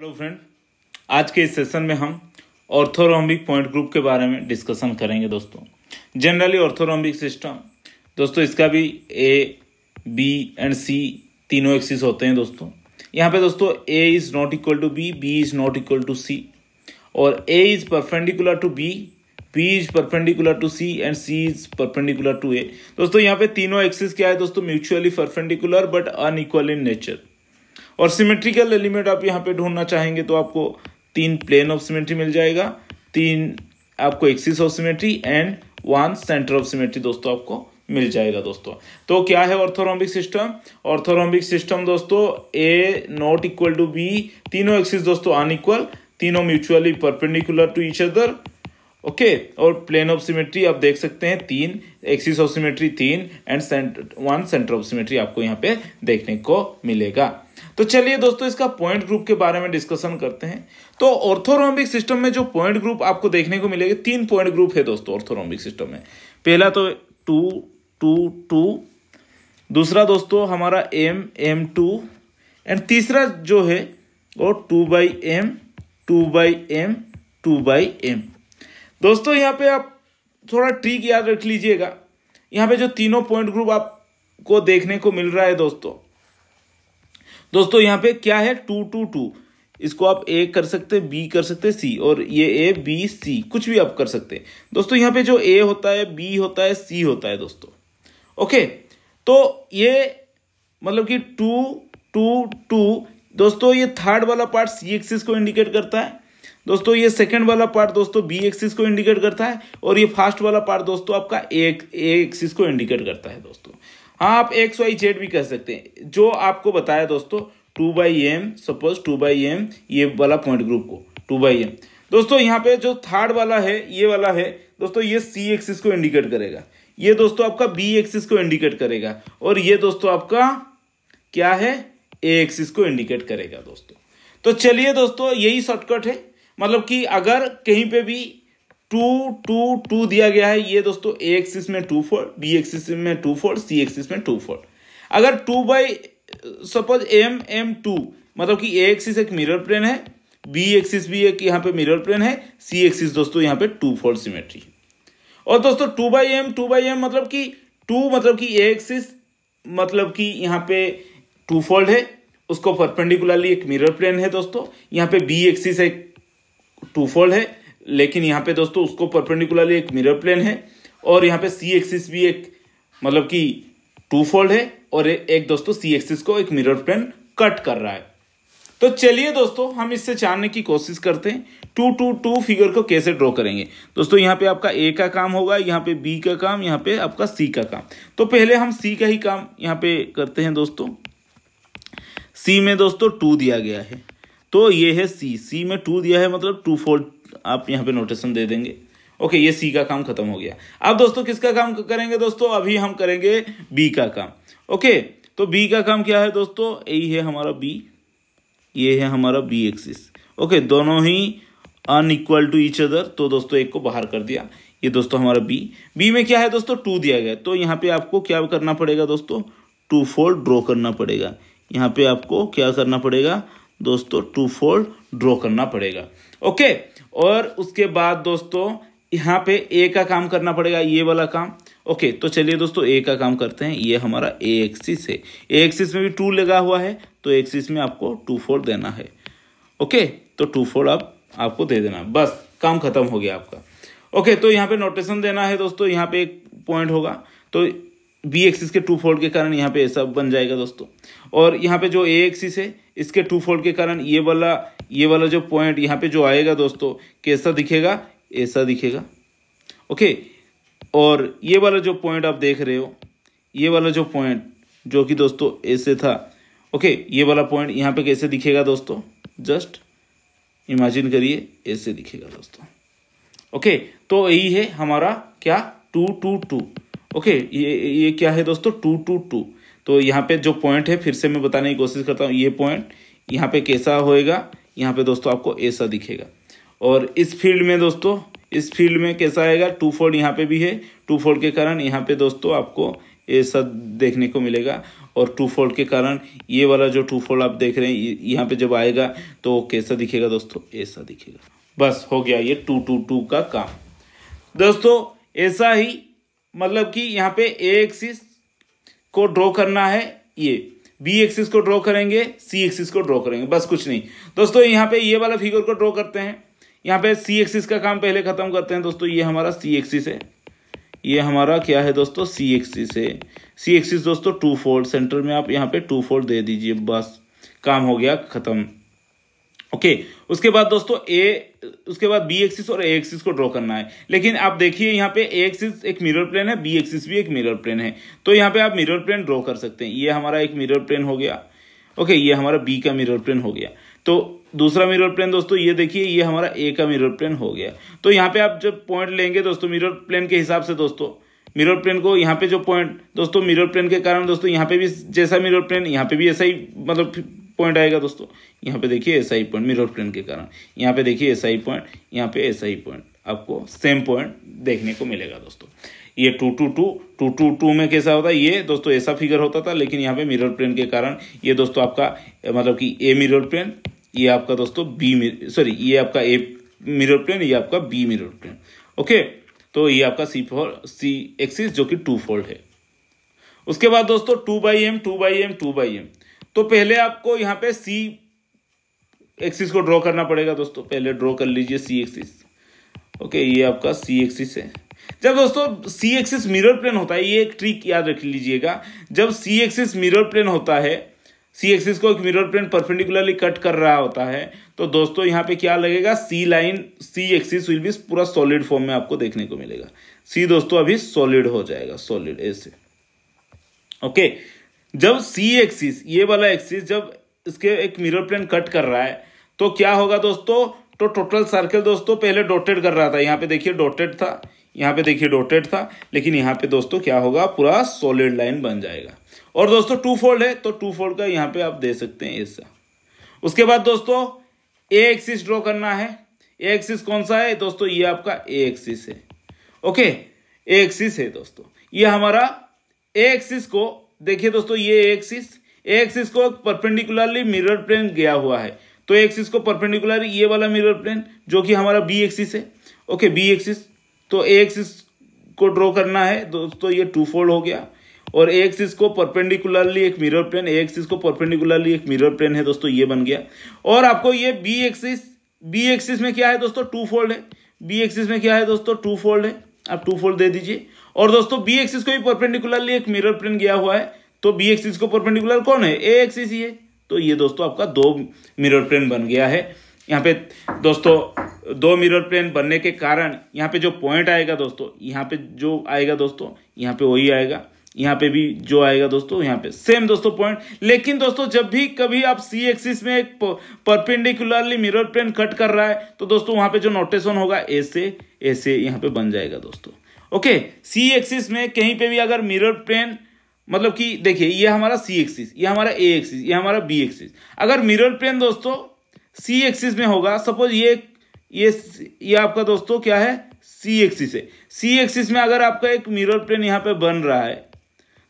hello friend आज के इस सेशन में हम ऑर्थोरोम्बिक पॉइंट ग्रुप के बारे में डिस्कशन करेंगे दोस्तों जनरली ऑर्थोरोम्बिक सिस्टम दोस्तों इसका भी ए बी एंड सी तीनों एक्सिस होते हैं दोस्तों यहाँ पे दोस्तों A is not equal to B B is not equal to C और A is perpendicular to B B is perpendicular to C and C is perpendicular to A दोस्तों यहाँ पे तीनों एक्सिस क्या है दोस्तों mutually perpendicular but unequal in nature और symmetrical element आप यहाँ पे ढूंढना चाहेंगे तो आपको तीन प्लेन ऑफ सिमेट्री मिल जाएगा तीन आपको axis of symmetry and one centre of symmetry दोस्तों आपको मिल जाएगा दोस्तों तो क्या है ऑर्थोरोम्बिक सिस्टम ऑर्थोरोम्बिक सिस्टम दोस्तों A not equal to B तीनों एक्सिस दोस्तों अनइक्वल तीनों mutually perpendicular to each other okay और प्लेन ऑफ सिमेट्री आप देख सकते हैं तीन एक्सिस ऑफ सिमेट्री तीन and one centre of symmetry आपको यहाँ पे देखने को मिलेगा तो चलिए दोस्तों इसका पॉइंट ग्रुप के बारे में डिस्कशन करते हैं तो ऑर्थोरोम्बिक सिस्टम में जो पॉइंट ग्रुप आपको देखने को मिलेगा तीन पॉइंट ग्रुप है दोस्तों ऑर्थोरोम्बिक सिस्टम में पहला तो टू टू टू दूसरा दोस्तों हमारा एम एम टू एंड तीसरा जो है वो two by M two by M two by M दोस्तों यहाँ पे आप थोड़ा ट्रिक याद रख लीजिएगा यहाँ पे जो तीनों पॉइंट ग्रुप आपको देखने को मिल रहा है दोस्तों दोस्तों यहाँ पे क्या है टू टू टू इसको आप ए कर सकते हैं बी कर सकते हैं सी और ये ए बी सी कुछ भी आप कर सकते हैं दोस्तों यहाँ पे जो ए होता है बी होता है सी होता है दोस्तों ओके तो ये मतलब कि टू टू टू दोस्तों ये थर्ड वाला पार्ट सी एक्सिस को इंडिकेट करता है दोस्तों ये सेकंड वाला पार्ट दोस्तों बी एक्सिस को इंडिकेट करता है और ये फास्ट वाला पार्ट दोस्तों आपका ए एक्सिस को इंडिकेट करता है दोस्तों हाँ आप एक्स वाई जेड भी कह सकते हैं जो आपको बताया दोस्तों two by M suppose two by M ये वाला पॉइंट ग्रुप को टू बाई एम दोस्तों यहाँ पे जो थर्ड वाला है ये वाला है दोस्तों ये सी एक्सिस को इंडिकेट करेगा ये दोस्तों आपका बी एक्सिस को इंडिकेट करेगा और ये दोस्तों आपका क्या है ए एक्सिस को इंडिकेट करेगा दोस्तों तो चलिए दोस्तों यही शॉर्टकट है मतलब कि अगर कहीं पे भी टू टू टू दिया गया है ये दोस्तों ए एक्सिस में टू फोर बी एक्सिस में टू फोर सी एक्सिस में टू फोर अगर two by suppose M M two मतलब कि ए एक्सिस एक मिरर प्लेन है बी एक्सिस भी एक यहाँ पे मिरर प्लेन है सी एक्सिस दोस्तों यहाँ पे टू फोर सिमेट्री और दोस्तों two by M two by M मतलब कि टू मतलब कि ए एक्सिस मतलब कि यहाँ पे टू फोल्ड है उसको परपेंडिकुलरली एक मिरर प्लेन है दोस्तों यहाँ पे बी एक्सिस एक टू फोल्ड है लेकिन यहाँ पे दोस्तों उसको परपेंडिकुलरली एक मिरर प्लेन है और यहाँ पे सी एक्सिस भी एक मतलब कि टू फोल्ड है और एक दोस्तों सी एक्सिस को एक मिरर प्लेन कट कर रहा है तो चलिए दोस्तों हम इससे जानने की कोशिश करते हैं टू टू टू फिगर को कैसे ड्रॉ करेंगे दोस्तों यहाँ पे आपका ए का काम होगा यहाँ पे बी का काम यहाँ पे आपका सी का काम तो पहले हम सी का ही काम यहाँ पे करते हैं दोस्तों सी में दोस्तों टू दिया गया है तो ये है सी सी में टू दिया है मतलब टू फोल्ड आप यहाँ पे नोटेशन दे देंगे ओके ये सी का काम खत्म हो गया अब दोस्तों किसका काम करेंगे दोस्तों अभी हम करेंगे बी का काम ओके तो बी का काम क्या है दोस्तों यही है हमारा बी ये है हमारा बी एक्सिस ओके दोनों ही अनइक्वल टू ईच अदर तो दोस्तों एक को बाहर कर दिया ये दोस्तों हमारा बी बी में क्या है दोस्तों टू दिया गया तो यहाँ पे आपको क्या करना पड़ेगा दोस्तों टू फोल्ड ड्रॉ करना पड़ेगा यहाँ पे आपको क्या करना पड़ेगा दोस्तों टू फोल्ड ड्रॉ करना पड़ेगा ओके और उसके बाद दोस्तों यहाँ पे ए का काम करना पड़ेगा ये वाला काम ओके तो चलिए दोस्तों ए का काम करते हैं ये हमारा ए एक्सिस है ए एक्सिस में भी टू लगा हुआ है तो एक्सिस में आपको टू फोर देना है ओके तो टू फोर आप आपको दे देना बस काम खत्म हो गया आपका ओके तो यहाँ पे नोटेशन देना है दोस्तों यहाँ पे एक पॉइंट होगा तो बी एक्सिस के टू फोल्ड के कारण यहाँ पे ऐसा बन जाएगा दोस्तों और यहाँ पे जो ए एक्सिस है इसके टू फोल्ड के कारण ये वाला ये वाला जो पॉइंट यहाँ पे जो आएगा दोस्तों कैसा दिखेगा ऐसा दिखेगा ओके और ये वाला जो पॉइंट आप देख रहे हो ये वाला जो पॉइंट जो कि दोस्तों ऐसे था ओके ये वाला पॉइंट यहाँ पे कैसे दिखेगा दोस्तों जस्ट इमेजिन करिए ऐसे दिखेगा दोस्तों ओके तो यही है हमारा क्या टू टू टू ओके ये ये क्या है दोस्तों टू टू टू तो यहाँ पे जो पॉइंट है फिर से मैं बताने की कोशिश करता हूँ ये पॉइंट यहाँ पे कैसा होएगा यहाँ पे दोस्तों आपको ऐसा दिखेगा और इस फील्ड में दोस्तों इस फील्ड में कैसा आएगा टू फोल्ड यहाँ पे भी है टू फोल्ड के कारण यहाँ पे दोस्तों आपको ऐसा देखने को मिलेगा और टू फोल्ड के कारण ये वाला जो टू फोल्ड आप देख रहे हैं यहाँ पे जब आएगा तो कैसा दिखेगा दोस्तों ऐसा दिखेगा बस हो गया ये टू टू टू का काम दोस्तों ऐसा ही मतलब कि यहाँ पे एक्सिस को ड्रॉ करना है ये बी एक्सिस को ड्रॉ करेंगे सी एक्सिस को ड्रॉ करेंगे बस कुछ नहीं दोस्तों यहाँ पे ये वाला फिगर को ड्रॉ करते हैं यहाँ पे सी एक्सिस का काम पहले खत्म करते हैं दोस्तों ये हमारा सी एक्सिस है ये हमारा क्या है दोस्तों सी एक्सिस है सी एक्सिस दोस्तों टू फोल्ड सेंटर में आप यहाँ पे टू फोल्ड दे दीजिए बस काम हो गया खत्म ओके okay, उसके बाद दोस्तों ए उसके बाद बी एक्सिस और ए एक्सिस को ड्रॉ करना है लेकिन आप देखिए यहाँ पे ए एक्सिस एक मिरर प्लेन है बी एक्सिस भी एक मिरर प्लेन है तो यहाँ पे आप मिरर प्लेन ड्रॉ कर सकते हैं ये हमारा एक मिरर प्लेन हो गया ओके okay, ये हमारा बी का मिरर प्लेन हो गया तो दूसरा मिरर प्लेन दोस्तों ये देखिए ये हमारा ए का मिरर प्लेन हो गया तो यहाँ पे आप जब पॉइंट लेंगे दोस्तों मिरर प्लेन के हिसाब से दोस्तों मिरर प्लेन को यहाँ पे जो पॉइंट दोस्तों मिरर प्लेन के कारण दोस्तों यहाँ पे भी जैसा मिरर प्लेन यहाँ पे भी ऐसा ही मतलब पॉइंट आएगा दोस्तों यहाँ पे देखिए S I point mirror plane के कारण यहाँ पे देखिए एस आई पॉइंट यहाँ पे एस आई पॉइंट आपको सेम पॉइंट देखने को मिलेगा दोस्तों ये two two two two two two में कैसा होता है ये दोस्तों ऐसा फिगर होता था लेकिन यहाँ पे मिरर प्लेन के कारण ये दोस्तों आपका मतलब कि ए मिरर प्लेन ये आपका दोस्तों बी सॉरी ये आपका ए मिरर प्लेन ये आपका बी मिरर प्लेन ओके तो ये आपका सी फोर सी एक्सिस जो कि टू फोल्ड है उसके बाद दोस्तों two by M two by M two by M तो पहले आपको यहां पे सी एक्सिस को ड्रॉ करना पड़ेगा दोस्तों पहले ड्रॉ कर लीजिए सी एक्सिस ओके ये आपका सी एक्सिस है जब दोस्तों सी एक्सिस मिरर प्लेन होता है ये एक ट्रिक याद रख लीजिएगा जब सी एक्सिस मिरर प्लेन होता है सी एक्सिस को एक मिरर प्लेन परपेंडिकुलरली कट कर रहा होता है तो दोस्तों यहाँ पे क्या लगेगा C line C axis will be पूरा सॉलिड फॉर्म में आपको देखने को मिलेगा सी दोस्तों अभी सॉलिड हो जाएगा सॉलिड ऐसे ओके जब सी एक्सिस ये वाला एक्सिस जब इसके एक मिरर प्लेन कट कर रहा है तो क्या होगा दोस्तों तो टोटल सर्कल दोस्तों पहले डोटेड कर रहा था यहाँ पे देखिए डोटेड था यहाँ पे देखिए डोटेड था लेकिन यहाँ पे दोस्तों क्या होगा पूरा सॉलिड लाइन बन जाएगा और दोस्तों टू फोल्ड है तो टू फोल्ड का यहाँ पे आप दे सकते हैं ऐसा उसके बाद दोस्तों ए एक्सिस ड्रॉ करना है ए एक्सिस कौन सा है दोस्तों ये आपका ए एक्सिस है ओके ए एक्सिस है दोस्तों ये हमारा ए एक्सिस को देखिए दोस्तों ये एक्सिस एक्सिस को परपेंडिकुलरली मिरर प्लेन गया हुआ है तो एक्सिस को परपेंडिकुलर ये वाला मिरर प्लेन जो कि हमारा बी एक्सिस है ओके बी एक्सिस तो ए एक्सिस को ड्रॉ करना है दोस्तों ये टू फोल्ड हो गया और ए एक्सिस को परपेंडिकुलरली एक मिरर प्लेन ए एक्सिस को परपेंडिकुलरली एक मिरर प्लेन है दोस्तों ये बन गया और आपको ये बी एक्सिस बी एक्सिस में क्या है दोस्तों टू फोल्ड है बी एक्सिस में क्या है दोस्तों टू फोल्ड है आप टू फोल्ड दे दीजिए और दोस्तों बी एक्सिस को भी परपेंडिकुलरली एक मिरर प्रिंट गया हुआ है तो बी एक्सिस को परपेंडिकुलर कौन है ए एक्सिस ही है तो ये दोस्तों आपका दो मिरर प्लेन बन गया है यहाँ पे दोस्तों दो मिरर प्लेन बनने के कारण यहाँ पे जो पॉइंट आएगा दोस्तों यहाँ पे जो आएगा दोस्तों यहाँ पे वही आएगा यहाँ पे भी जो आएगा दोस्तों यहाँ पे सेम दोस्तों पॉइंट लेकिन दोस्तों जब भी कभी आप सी एक्सिस में एक परपेंडिकुलरली मिरर प्लेन कट कर रहा है तो दोस्तों वहां पे जो नोटेशन होगा ऐसे ऐसे यहाँ पे बन जाएगा दोस्तों ओके सी एक्सिस में कहीं पे भी अगर मिरर प्लेन मतलब कि देखिए ये हमारा सी एक्सिस ये हमारा ए एक्सिस ये हमारा बी एक्सिस अगर मिरर प्लेन दोस्तों सी एक्सिस में होगा सपोज ये ये ये आपका दोस्तों क्या है सी एक्सिस है सी एक्सिस में अगर आपका एक मिरर प्लेन यहाँ पे बन रहा है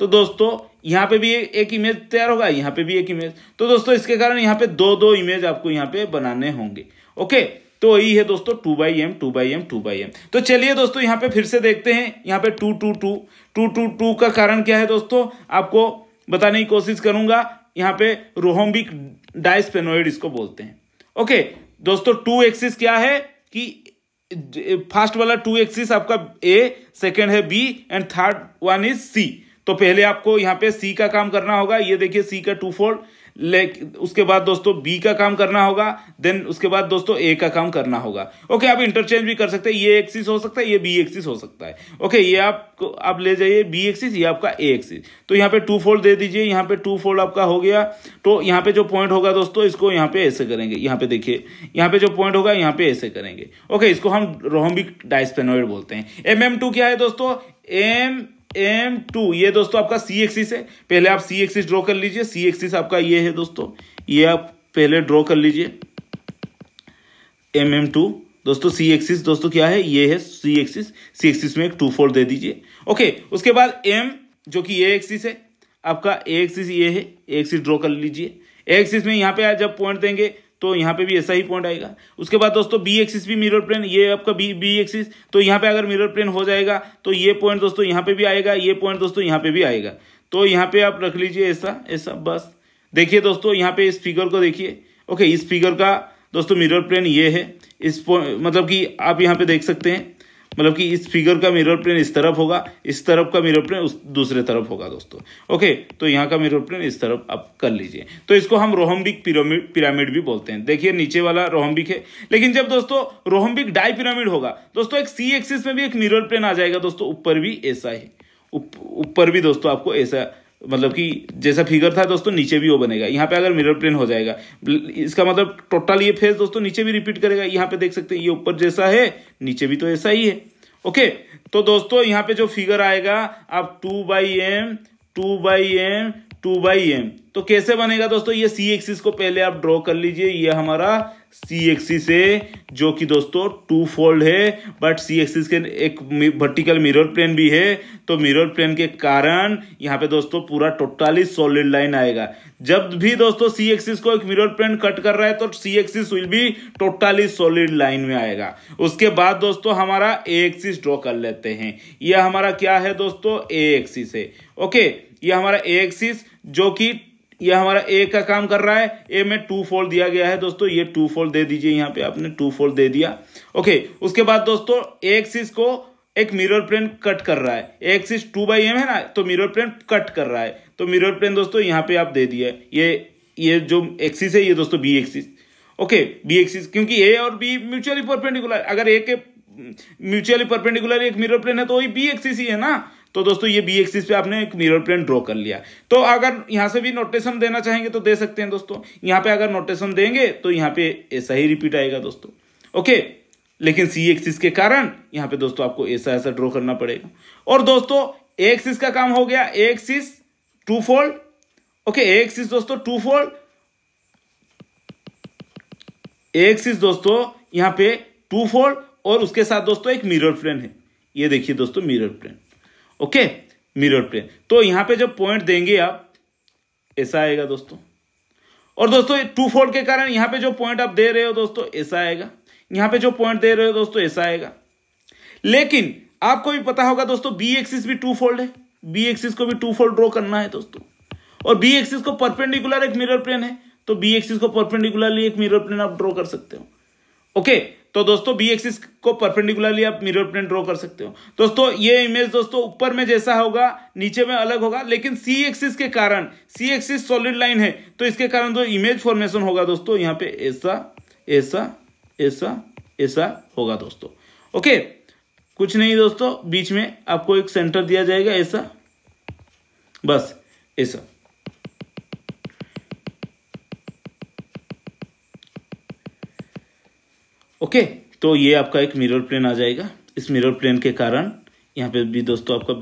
तो दोस्तों यहाँ पे भी एक इमेज तैयार होगा यहाँ पे भी एक इमेज तो दोस्तों इसके कारण यहाँ पे दो दो इमेज आपको यहाँ पे बनाने होंगे ओके तो यही है दोस्तों two by M two by M two by M तो चलिए दोस्तों यहाँ पे फिर से देखते हैं यहाँ पे two two two two two two का कारण क्या है दोस्तों आपको बताने की कोशिश करूंगा यहाँ पे रोहोम्बिक डाइस्पेनोइड इसको बोलते हैं ओके दोस्तों टू एक्सिस क्या है कि फर्स्ट वाला टू एक्सिस आपका ए सेकेंड है B and third one is C तो पहले आपको यहाँ पे सी का काम करना होगा ये देखिए सी का टू फोल्ड लेकिन उसके बाद दोस्तों बी का काम करना होगा देन उसके बाद दोस्तों ए का काम करना होगा ओके आप इंटरचेंज भी कर सकते हैं ये एक्सिस हो सकता है ये बी एक्सिस हो सकता है ओके ये आपको आप ले जाइए बी एक्सिस ये आपका ए एक्सिस तो यहाँ पे टू फोल्ड दे दीजिए यहाँ पे टू फोल्ड आपका हो गया तो यहाँ पे जो पॉइंट होगा दोस्तों इसको यहाँ पे ऐसे करेंगे यहाँ पे देखिए यहाँ पे जो पॉइंट होगा यहाँ पे ऐसे करेंगे ओके इसको हम रोहम्बिक डाइस्पेनोइड बोलते हैं एम टू क्या है दोस्तों एम एम टू ये दोस्तों आपका सी एक्सिस है पहले आप सी एक्सिस ड्रॉ कर लीजिए सी एक्सिस आपका ये है दोस्तों ये आप पहले ड्रॉ कर लीजिए एम एम टू दोस्तों सी एक्सिस दोस्तों क्या है ये है सी एक्सिस सी एक्सिस में एक टू फोर दे दीजिए ओके उसके बाद एम जो कि ए एक्सिस है आपका ए एक्सिस ये है ए एक्सिस ड्रॉ कर लीजिए ए एक्सिस में यहाँ पे जब पॉइंट देंगे तो यहाँ पे भी ऐसा ही पॉइंट आएगा उसके बाद दोस्तों बी एक्सिस भी मिरर प्लेन ये आपका बी बी एक्सिस तो यहाँ पे अगर मिरर प्लेन हो जाएगा तो ये पॉइंट दोस्तों यहाँ पे भी आएगा ये पॉइंट दोस्तों यहाँ पे भी आएगा तो यहाँ पे आप रख लीजिए ऐसा ऐसा बस देखिए दोस्तों यहाँ पे इस फिगर को देखिए ओके इस फिगर का दोस्तों मिरर प्लेन ये है इस मतलब कि आप यहाँ पे देख सकते हैं मतलब कि इस फिगर का मिरर प्लेन इस तरफ होगा इस तरफ का मिरर प्लेन उस दूसरे तरफ होगा दोस्तों ओके तो यहाँ का मिरर प्लेन इस तरफ आप कर लीजिए तो इसको हम रोहम्बिक पिरामिड पिरामिड भी बोलते हैं देखिए नीचे वाला रोहम्बिक है लेकिन जब दोस्तों रोहम्बिक डाई पिरामिड होगा दोस्तों एक सी एक्सिस में भी एक मिरर प्लेन आ जाएगा दोस्तों ऊपर भी ऐसा ही ऊपर उप, भी दोस्तों आपको ऐसा मतलब कि जैसा फिगर था दोस्तों नीचे भी वो बनेगा यहाँ पे अगर मिरर प्लेन हो जाएगा इसका मतलब टोटल ये फेस दोस्तों नीचे भी रिपीट करेगा यहाँ पे देख सकते हैं ये ऊपर जैसा है नीचे भी तो ऐसा ही है ओके तो दोस्तों यहाँ पे जो फिगर आएगा आप two by M two by M two by M तो कैसे बनेगा दोस्तों ये सी एक्सिस को पहले आप ड्रॉ कर लीजिए ये हमारा सी एक्सिस है जो कि दोस्तों टू फोल्ड है बट सी एक्सिस के एक वर्टिकल मिरर प्लेन भी है तो मिरर प्लेन के कारण यहाँ पे दोस्तों पूरा टोटली सॉलिड लाइन आएगा जब भी दोस्तों सी एक्सिस को एक मिरर प्लेन कट कर रहा है तो सी एक्सिस विल भी टोटली सॉलिड लाइन में आएगा उसके बाद दोस्तों हमारा ए एक्सिस ड्रॉ कर लेते हैं यह हमारा क्या है दोस्तों ए एक्सिस है ओके यह हमारा ए एक्सिस जो कि ये हमारा ए का काम कर रहा है ए में टू फोल्ड दिया गया है दोस्तों ये टू फोल्ड दे दीजिए यहाँ पे आपने टू फोल्ड दे दिया ओके उसके बाद दोस्तों एक्सिस को एक मिरर प्लेन कट कर रहा है एक्सिस टू बाई एम है ना तो मिरर प्लेन कट कर रहा है तो मिरर प्लेन दोस्तों यहाँ पे आप दे दिए ये ये जो एक्सिस है ये दोस्तों B axis okay B axis क्योंकि ए और बी म्यूचुअली परपेंडिकुलर अगर ए के म्यूचुअली mm, परपेंडिकुलर एक मिरर प्लेन है तो वही बी एक्सिस ही है ना तो दोस्तों ये बी एक्सिस पे आपने एक मिरर प्लेन ड्रॉ कर लिया तो अगर यहाँ से भी नोटेशन देना चाहेंगे तो दे सकते हैं दोस्तों यहाँ पे अगर नोटेशन देंगे तो यहाँ पे ऐसा ही रिपीट आएगा दोस्तों ओके लेकिन सी एक्सिस के कारण यहाँ पे दोस्तों आपको ऐसा ऐसा ड्रॉ करना पड़ेगा और दोस्तों एक्सिस का काम हो गया axis two fold okay axis दोस्तों टू फोल्ड एक्सिस दोस्तों यहाँ पे टू फोल्ड और उसके साथ दोस्तों एक मिरर प्लेन है ये देखिए दोस्तों mirror plane okay mirror plane तो यहां पे जब पॉइंट देंगे आप ऐसा आएगा दोस्तों और दोस्तों टू फोल्ड के कारण यहां पे जो पॉइंट आप दे रहे हो दोस्तों ऐसा आएगा यहां पे जो पॉइंट दे रहे हो दोस्तों ऐसा आएगा लेकिन आपको भी पता होगा दोस्तों बी एक्सिस भी टू फोल्ड है बी एक्सिस को भी टू फोल्ड ड्रॉ करना है दोस्तों और बी एक्सिस को परपेंडिकुलर एक मिरर प्लेन है तो बी एक्सिस को परपेंडिकुलरली एक मिरर प्लेन आप ड्रॉ कर सकते हो ओके तो दोस्तों बी एक्सिस को परपेंडिकुलरली आप मिरर प्लेन ड्रॉ कर सकते हो दोस्तों ये इमेज दोस्तों ऊपर में जैसा होगा नीचे में अलग होगा लेकिन सी एक्सिस के कारण सी एक्सिस सॉलिड लाइन है तो इसके कारण जो इमेज फॉर्मेशन होगा दोस्तों यहाँ पे ऐसा ऐसा ऐसा ऐसा होगा दोस्तों ओके कुछ नहीं दोस्तों बीच में आपको एक सेंटर दिया जाएगा ऐसा बस ऐसा ओके तो ये आपका एक मिरर प्लेन आ जाएगा इस मिरर प्लेन के कारण यहाँ पे भी दोस्तों आपका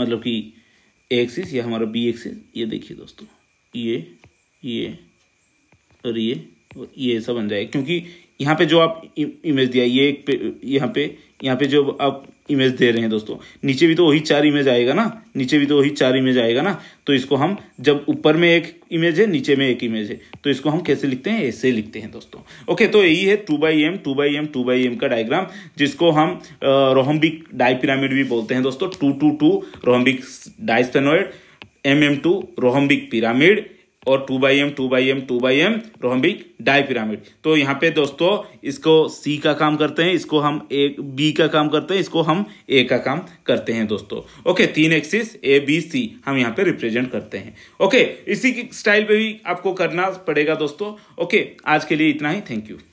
मतलब कि ए एक्सिस या हमारा बी एक्सिस ये देखिए दोस्तों ये ये और ये और ये सब बन जाएगा क्योंकि यहाँ पे जो आप इमेज दिया ये एक पे यहाँ पे यहाँ पे जो आप इमेज दे रहे हैं दोस्तों नीचे भी तो वही चार इमेज आएगा ना नीचे भी तो वही चार इमेज आएगा ना तो इसको हम जब ऊपर में एक इमेज है नीचे में एक इमेज है तो इसको हम कैसे लिखते हैं ऐसे लिखते हैं दोस्तों ओके तो यही है two by M two by M two by M का डायग्राम जिसको हम रोहम्बिक डाई पिरामिड भी बोलते हैं दोस्तों two two two rhombic disphenoid M M two rhombic pyramid और two by M two by M two by M rhombic dipyramid तो यहाँ पे दोस्तों इसको सी का काम करते हैं इसको हम ए बी का काम करते हैं इसको हम ए का काम करते हैं दोस्तों ओके तीन एक्सिस ए बी सी हम यहाँ पे रिप्रेजेंट करते हैं ओके इसी की स्टाइल पे भी आपको करना पड़ेगा दोस्तों ओके आज के लिए इतना ही थैंक यू